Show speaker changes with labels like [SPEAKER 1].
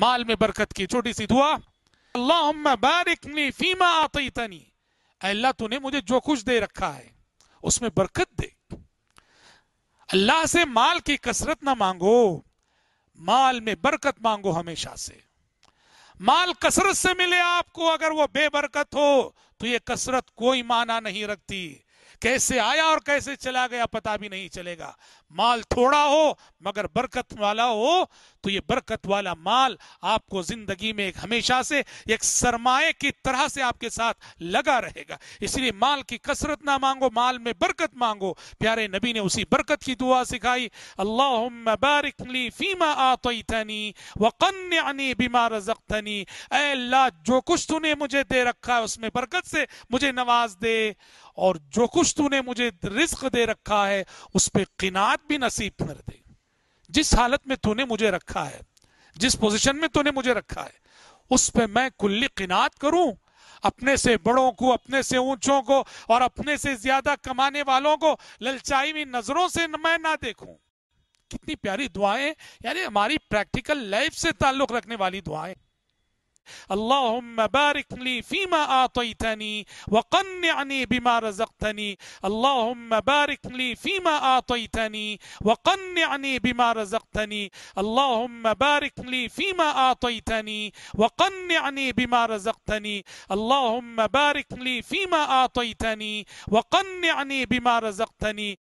[SPEAKER 1] माल में बरकत की छोटी सी दुआ अल्लाह फीमा आती तनी अल्लाह तूने मुझे जो कुछ दे रखा है उसमें बरकत दे अल्लाह से माल की कसरत ना मांगो माल में बरकत मांगो हमेशा से माल कसरत से मिले आपको अगर वो बेबरकत हो तो ये कसरत कोई माना नहीं रखती कैसे आया और कैसे चला गया पता भी नहीं चलेगा माल थोड़ा हो मगर बरकत वाला हो तो ये बरकत वाला माल आपको जिंदगी में एक हमेशा से एक सरमाए की तरह से आपके साथ लगा रहेगा इसलिए माल की कसरत ना मांगो माल में बरकत मांगो प्यारे नबी ने उसी बरकत की दुआ सिखाई अल्लाह बारिकली फीमा आतनी वकन्यानी बीमा जो कुछ तूने मुझे दे रखा है उसमें बरकत से मुझे नवाज दे और जो कुछ तूने मुझे रिस्क दे रखा है उस पर किनात भी नसीब कर दे जिस हालत में तूने मुझे रखा है जिस पोजीशन में तूने मुझे रखा है उस पर मैं कुल्ली किनात करूं अपने से बड़ों को अपने से ऊंचों को और अपने से ज्यादा कमाने वालों को ललचाई हुई नजरों से मैं ना देखूं कितनी प्यारी दुआएं यानी हमारी प्रैक्टिकल लाइफ से ताल्लुक रखने वाली दुआएं اللهم بارك لي فيما اعطيتني وقنعني بما رزقتني اللهم بارك لي فيما اعطيتني وقنعني بما رزقتني اللهم بارك لي فيما اعطيتني وقنعني بما رزقتني اللهم بارك لي فيما اعطيتني وقنعني بما رزقتني